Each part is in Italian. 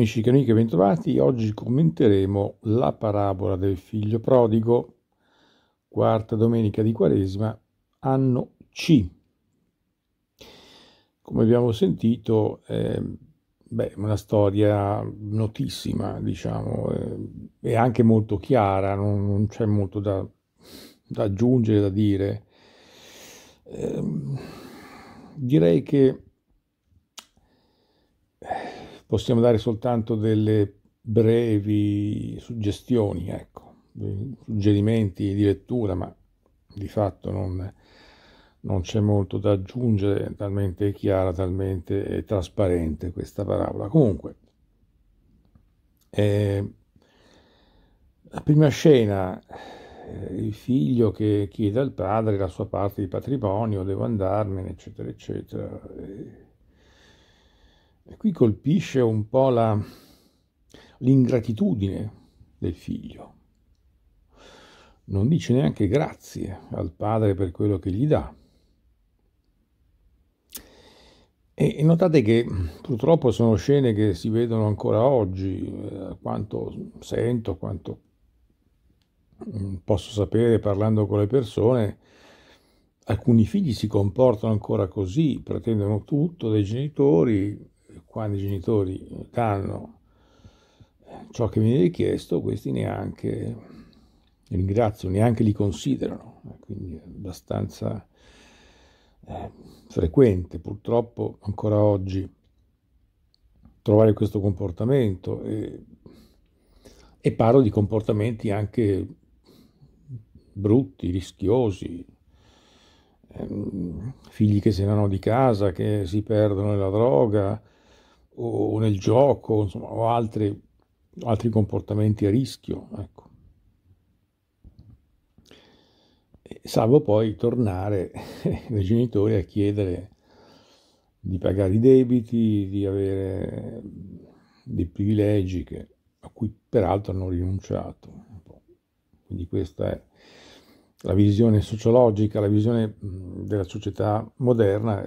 Amici e bentrovati, oggi commenteremo la parabola del figlio prodigo, quarta domenica di Quaresima, anno C. Come abbiamo sentito, eh, una storia notissima, diciamo, eh, e anche molto chiara, non, non c'è molto da, da, aggiungere, da dire. Eh, direi che possiamo dare soltanto delle brevi suggestioni, ecco, suggerimenti di lettura, ma di fatto non, non c'è molto da aggiungere, talmente è chiara, talmente è trasparente questa parabola. Comunque, eh, la prima scena, eh, il figlio che chiede al padre la sua parte di patrimonio, devo andarmene, eccetera, eccetera. Eh, e qui colpisce un po' la, l'ingratitudine del figlio. Non dice neanche grazie al padre per quello che gli dà. E notate che purtroppo sono scene che si vedono ancora oggi, eh, quanto sento, quanto posso sapere parlando con le persone, alcuni figli si comportano ancora così, pretendono tutto dai genitori, quando i genitori danno eh, ciò che viene richiesto, questi neanche, ringraziano, neanche li considerano, eh, quindi è abbastanza eh, frequente purtroppo ancora oggi trovare questo comportamento e, e parlo di comportamenti anche brutti, rischiosi, eh, figli che se ne vanno di casa, che si perdono nella droga, o nel gioco, insomma, o altre, altri comportamenti a rischio, ecco. Salvo poi tornare dai genitori a chiedere di pagare i debiti, di avere dei privilegi che, a cui peraltro hanno rinunciato. Quindi questa è la visione sociologica, la visione della società moderna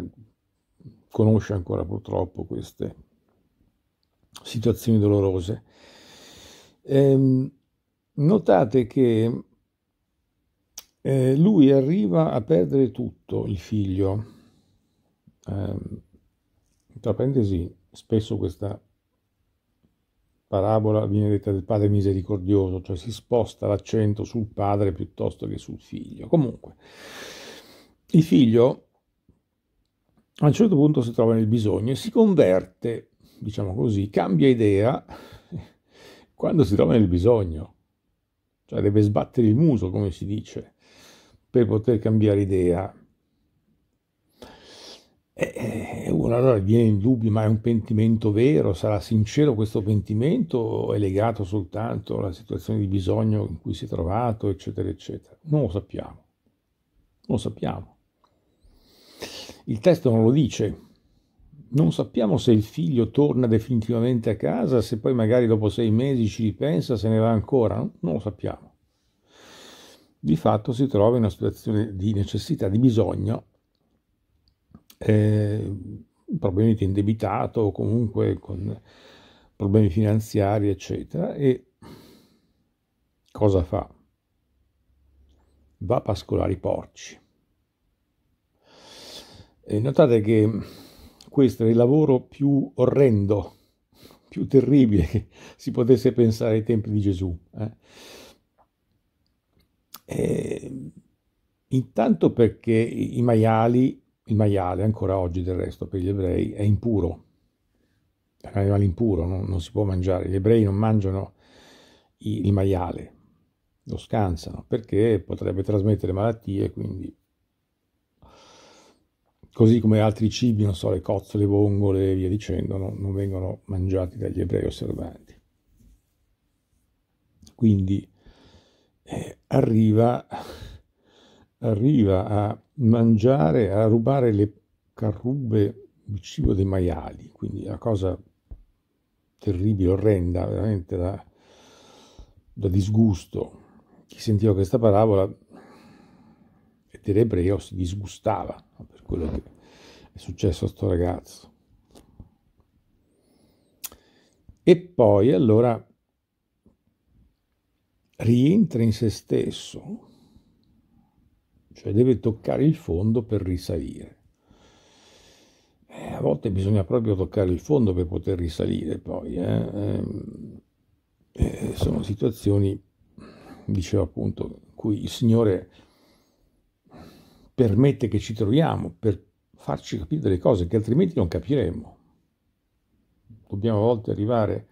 conosce ancora purtroppo queste situazioni dolorose. Eh, notate che eh, lui arriva a perdere tutto, il figlio. Eh, tra parentesi, spesso questa parabola viene detta del padre misericordioso, cioè si sposta l'accento sul padre piuttosto che sul figlio. Comunque, il figlio a un certo punto si trova nel bisogno e si converte diciamo così, cambia idea quando si trova nel bisogno, cioè deve sbattere il muso, come si dice, per poter cambiare idea. E eh, eh, uno allora viene in dubbio, ma è un pentimento vero? Sarà sincero questo pentimento o è legato soltanto alla situazione di bisogno in cui si è trovato, eccetera, eccetera? Non lo sappiamo, non lo sappiamo. Il testo non lo dice, non sappiamo se il figlio torna definitivamente a casa, se poi magari dopo sei mesi ci ripensa, se ne va ancora, non lo sappiamo. Di fatto si trova in una situazione di necessità, di bisogno, eh, probabilmente indebitato o comunque con problemi finanziari, eccetera, e cosa fa? Va a pascolare i porci. E notate che questo è il lavoro più orrendo, più terribile che si potesse pensare ai tempi di Gesù. Eh? E, eh, intanto perché i maiali, il maiale ancora oggi del resto per gli ebrei è impuro, è un animale impuro, no? non si può mangiare, gli ebrei non mangiano il maiale, lo scansano perché potrebbe trasmettere malattie, quindi così come altri cibi, non so, le cozze, le vongole e via dicendo, no? non vengono mangiati dagli ebrei osservanti. Quindi eh, arriva, arriva a mangiare, a rubare le carrubbe il cibo dei maiali, quindi una cosa terribile, orrenda, veramente da, da disgusto. Chi sentiva questa parabola ebreo si disgustava per quello che è successo a sto ragazzo. E poi allora rientra in se stesso, cioè deve toccare il fondo per risalire. Eh, a volte bisogna proprio toccare il fondo per poter risalire poi. Eh? Ehm, eh, sono situazioni, dicevo appunto, in cui il Signore permette che ci troviamo per farci capire delle cose che altrimenti non capiremmo. Dobbiamo a volte arrivare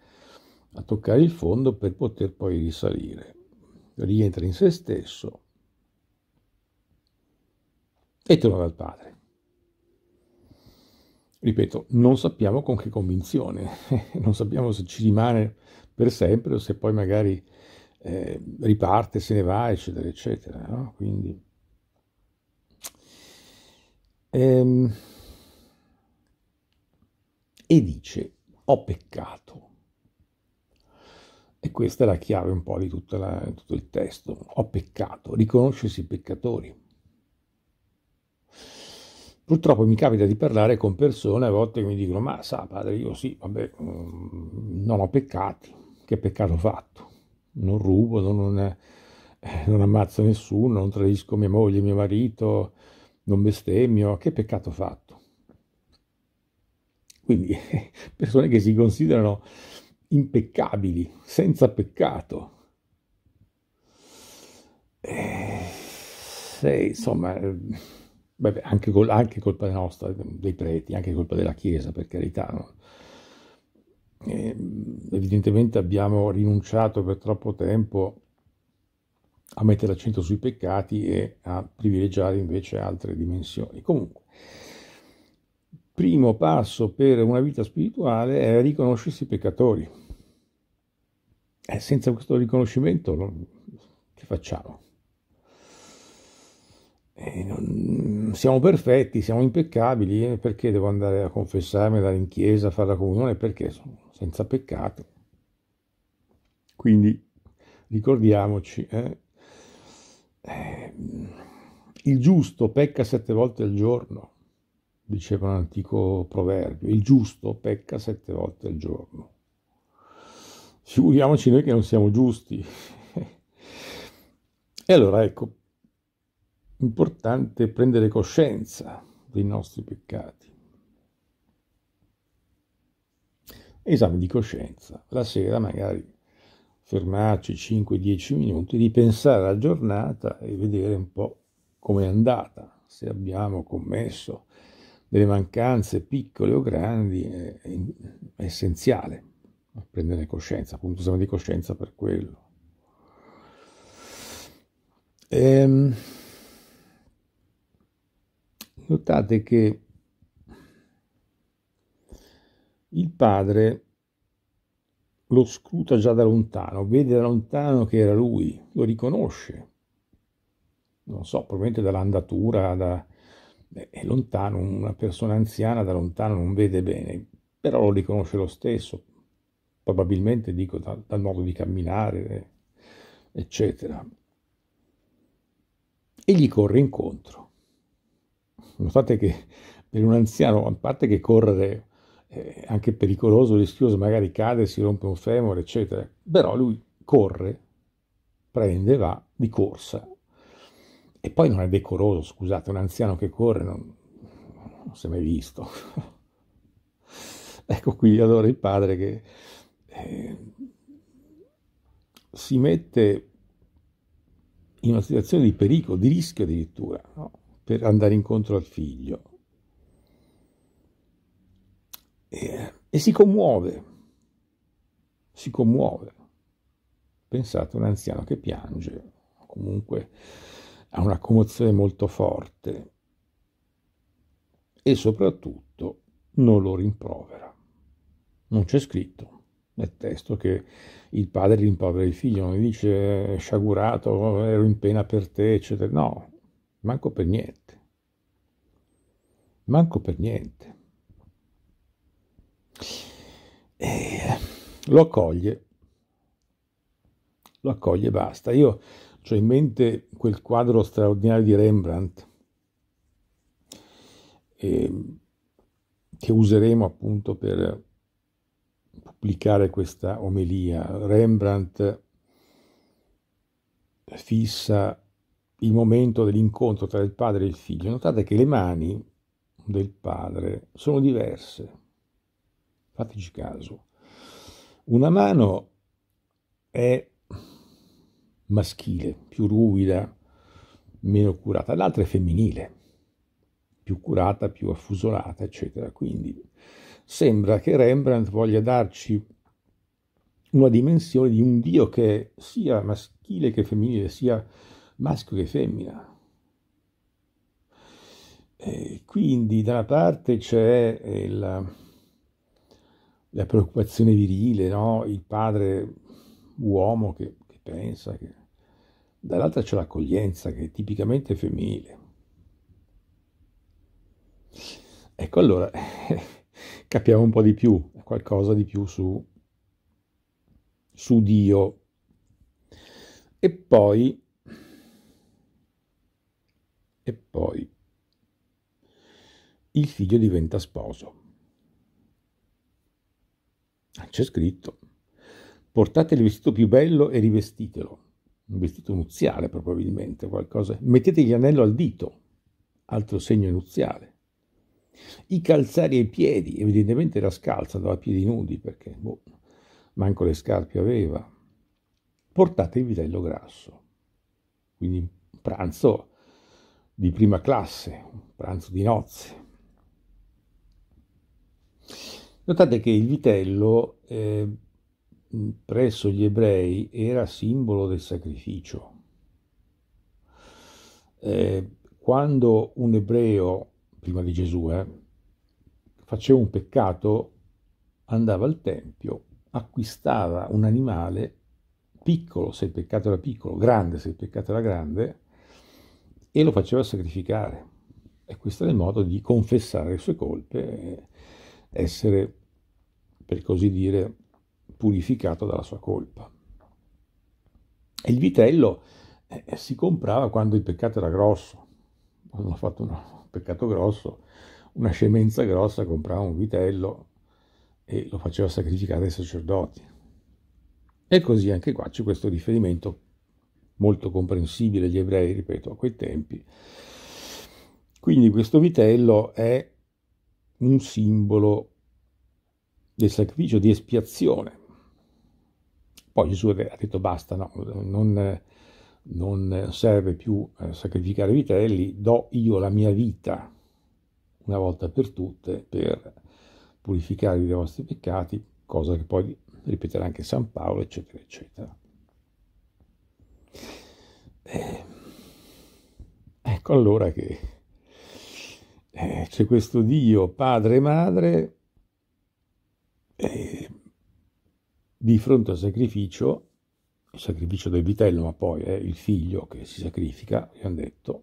a toccare il fondo per poter poi risalire. Rientra in se stesso e torna dal Padre. Ripeto, non sappiamo con che convinzione, non sappiamo se ci rimane per sempre o se poi magari eh, riparte, se ne va, eccetera, eccetera. No? Quindi Ehm, e dice, ho peccato. E questa è la chiave un po' di la, tutto il testo. Ho peccato, riconoscersi peccatori. Purtroppo mi capita di parlare con persone a volte che mi dicono, ma sa padre, io sì, vabbè, mm, non ho peccati, che peccato ho fatto? Non rubo, non, non, eh, non ammazzo nessuno, non tradisco mia moglie, mio marito, non bestemmio, che peccato ho fatto? Quindi persone che si considerano impeccabili, senza peccato. Eh, se, insomma, eh, vabbè, anche, col, anche, colpa nostra, dei preti, anche colpa della Chiesa, per carità. No? Eh, evidentemente abbiamo rinunciato per troppo tempo a a mettere l'accento sui peccati e a privilegiare invece altre dimensioni. Comunque, primo passo per una vita spirituale è riconoscersi peccatori. E eh, senza questo riconoscimento che facciamo? Eh, non, siamo perfetti, siamo impeccabili, eh, perché devo andare a confessarmi, andare in chiesa, a fare la comunione? Perché sono senza peccato. Quindi ricordiamoci, eh, eh, il giusto pecca sette volte al giorno, diceva un antico proverbio, il giusto pecca sette volte al giorno. Figuriamoci noi che non siamo giusti. e allora ecco, importante prendere coscienza dei nostri peccati. Esame di coscienza, la sera magari fermarci 5-10 minuti, di pensare alla giornata e vedere un po' come è andata, se abbiamo commesso delle mancanze piccole o grandi è, è essenziale prendere coscienza, appunto siamo di coscienza per quello. Ehm, notate che il padre lo scruta già da lontano, vede da lontano che era lui, lo riconosce. Non so, probabilmente dall'andatura, da... Eh, è lontano, una persona anziana da lontano non vede bene, però lo riconosce lo stesso, probabilmente dico da, dal modo di camminare, eccetera. E gli corre incontro. Notate che per un anziano, a parte che correre anche pericoloso, rischioso, magari cade, si rompe un femore, eccetera. Però lui corre, prende, va di corsa. E poi non è decoroso, scusate, un anziano che corre non, non si è mai visto. ecco qui allora il padre che eh, si mette in una situazione di pericolo, di rischio addirittura, no? per andare incontro al figlio e, e si commuove, si commuove. Pensate, un anziano che piange, comunque ha una commozione molto forte e soprattutto non lo rimprovera. Non c'è scritto nel testo che il padre rimprovera il figlio, non gli dice eh, sciagurato, ero in pena per te, eccetera. No, manco per niente. Manco per niente. E lo accoglie, lo accoglie e basta. Io ho in mente quel quadro straordinario di Rembrandt eh, che useremo appunto per pubblicare questa omelia. Rembrandt fissa il momento dell'incontro tra il padre e il figlio. Notate che le mani del padre sono diverse fateci caso. Una mano è maschile, più ruvida, meno curata, l'altra è femminile, più curata, più affusolata, eccetera. Quindi sembra che Rembrandt voglia darci una dimensione di un Dio che sia maschile che femminile, sia maschio che femmina. E quindi da una parte c'è il eh, la preoccupazione virile, no? il padre uomo che, che pensa, che... dall'altra c'è l'accoglienza che è tipicamente femminile. Ecco allora, capiamo un po' di più, qualcosa di più su, su Dio. E poi, e poi, il figlio diventa sposo. Ah, c'è scritto. Portate il vestito più bello e rivestitelo. Un vestito nuziale probabilmente, qualcosa. Mettete gli anello al dito, altro segno nuziale. I calzari ai piedi, evidentemente era scalza, andava a piedi nudi perché boh, manco le scarpe aveva. Portate il vitello grasso, quindi pranzo di prima classe, pranzo di nozze. Notate che il vitello eh, presso gli ebrei era simbolo del sacrificio. Eh, quando un ebreo, prima di Gesù, eh, faceva un peccato, andava al tempio, acquistava un animale piccolo, se il peccato era piccolo, grande, se il peccato era grande, e lo faceva sacrificare. E questo era il modo di confessare le sue colpe eh, essere, per così dire, purificato dalla sua colpa. E il vitello eh, si comprava quando il peccato era grosso, quando ha fatto un peccato grosso, una scemenza grossa, comprava un vitello e lo faceva sacrificare ai sacerdoti. E così anche qua c'è questo riferimento molto comprensibile agli ebrei, ripeto, a quei tempi. Quindi questo vitello è un simbolo del sacrificio di espiazione. Poi Gesù ha detto basta, no, non, non serve più eh, sacrificare vitelli, do io la mia vita una volta per tutte per purificarvi dei vostri peccati, cosa che poi ripeterà anche San Paolo, eccetera, eccetera. Eh, ecco allora che eh, c'è questo Dio, padre e madre, eh, di fronte al sacrificio, il sacrificio del vitello, ma poi è eh, il figlio che si sacrifica, abbiamo detto,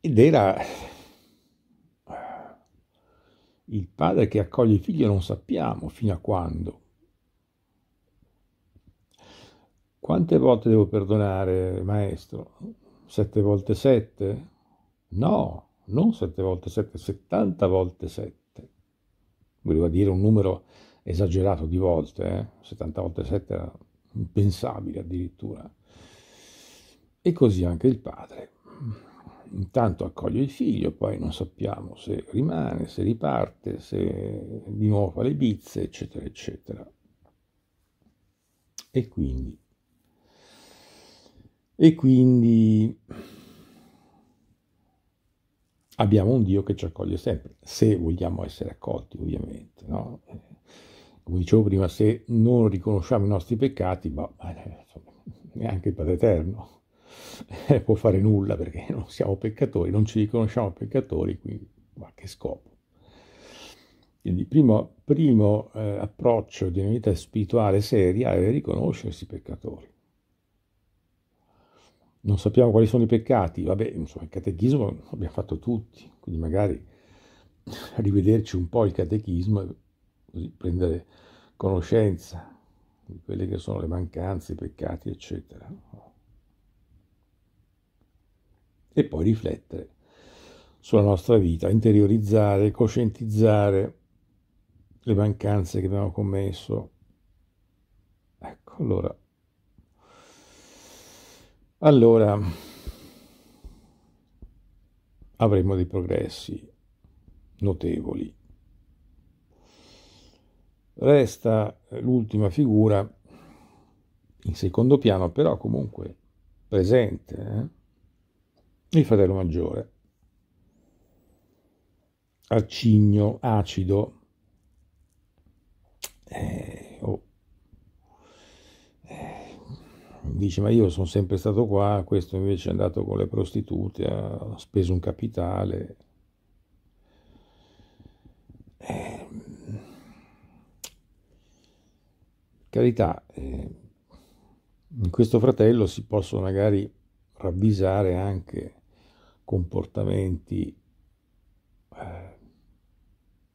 ed era eh, il padre che accoglie il figlio, non sappiamo fino a quando. Quante volte devo perdonare, maestro? Sette volte sette? No, non 7 volte 7, 70 volte 7. Voleva dire un numero esagerato di volte, eh? 70 volte 7 era impensabile addirittura. E così anche il padre. Intanto accoglie il figlio, poi non sappiamo se rimane, se riparte, se di nuovo fa le bizze, eccetera, eccetera. E quindi, e quindi abbiamo un Dio che ci accoglie sempre, se vogliamo essere accolti ovviamente. No? Come dicevo prima, se non riconosciamo i nostri peccati, bah, neanche il Padre Eterno eh, può fare nulla perché non siamo peccatori, non ci riconosciamo peccatori, quindi ma che scopo? Quindi il primo, primo eh, approccio di una vita spirituale seria è riconoscersi peccatori non sappiamo quali sono i peccati, vabbè, insomma, il catechismo l'abbiamo fatto tutti, quindi magari rivederci un po' il catechismo e così prendere conoscenza di quelle che sono le mancanze, i peccati, eccetera. E poi riflettere sulla nostra vita, interiorizzare, coscientizzare le mancanze che abbiamo commesso. Ecco, allora allora, avremo dei progressi notevoli. Resta l'ultima figura in secondo piano, però comunque presente, eh? il fratello maggiore, arcigno, acido, eh, dice ma io sono sempre stato qua, questo invece è andato con le prostitute, ha speso un capitale. Ehm, carità, eh, in questo fratello si possono magari ravvisare anche comportamenti eh,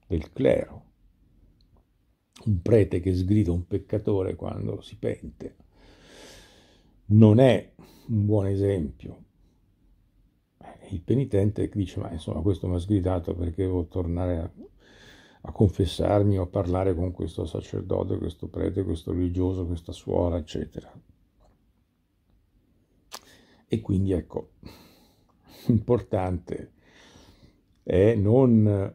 del clero, un prete che sgrida un peccatore quando si pente non è un buon esempio. Eh, il penitente dice, ma insomma questo mi ha sgridato perché devo tornare a, a confessarmi o a parlare con questo sacerdote, questo prete, questo religioso, questa suora, eccetera. E quindi ecco, importante è non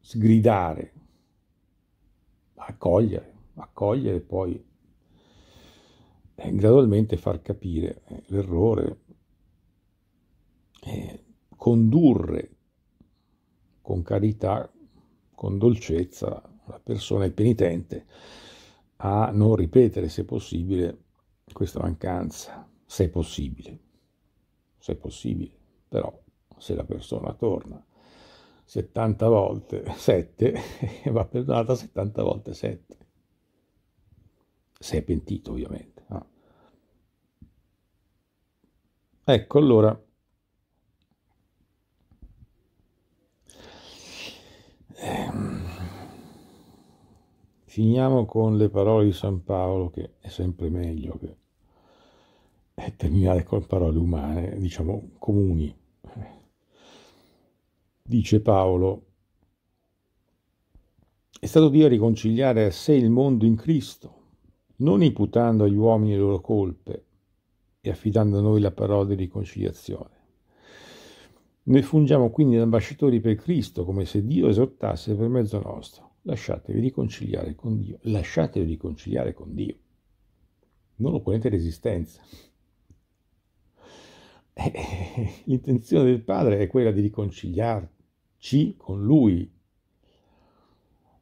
sgridare, accogliere, accogliere poi eh, gradualmente far capire eh, l'errore, eh, condurre con carità, con dolcezza la persona, il penitente, a non ripetere, se possibile, questa mancanza, se possibile, se possibile, però se la persona torna 70 volte 7, va perdonata 70 volte 7, se è pentito ovviamente. Ecco, allora, ehm, finiamo con le parole di San Paolo, che è sempre meglio che eh, terminare con parole umane, diciamo comuni. Dice Paolo, è stato Dio a riconciliare a sé il mondo in Cristo, non imputando agli uomini le loro colpe e affidando a noi la parola di riconciliazione. Noi fungiamo quindi da ambasciatori per Cristo, come se Dio esortasse per mezzo nostro. Lasciatevi riconciliare con Dio. Lasciatevi riconciliare con Dio. Non opponete resistenza. Eh, eh, l'intenzione del Padre è quella di riconciliarci con Lui.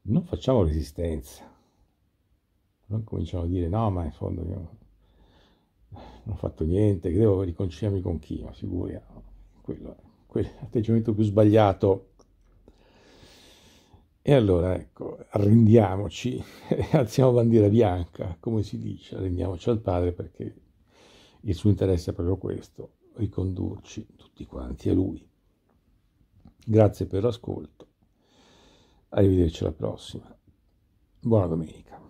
Non facciamo resistenza. Non cominciamo a dire no, ma in fondo non ho fatto niente, che devo riconciliarmi con chi, ma sicuri, quello, quell'atteggiamento più sbagliato. E allora, ecco, arrendiamoci, alziamo bandiera bianca, come si dice, arrendiamoci al padre perché il suo interesse è proprio questo, ricondurci tutti quanti a lui. Grazie per l'ascolto, arrivederci alla prossima, buona domenica.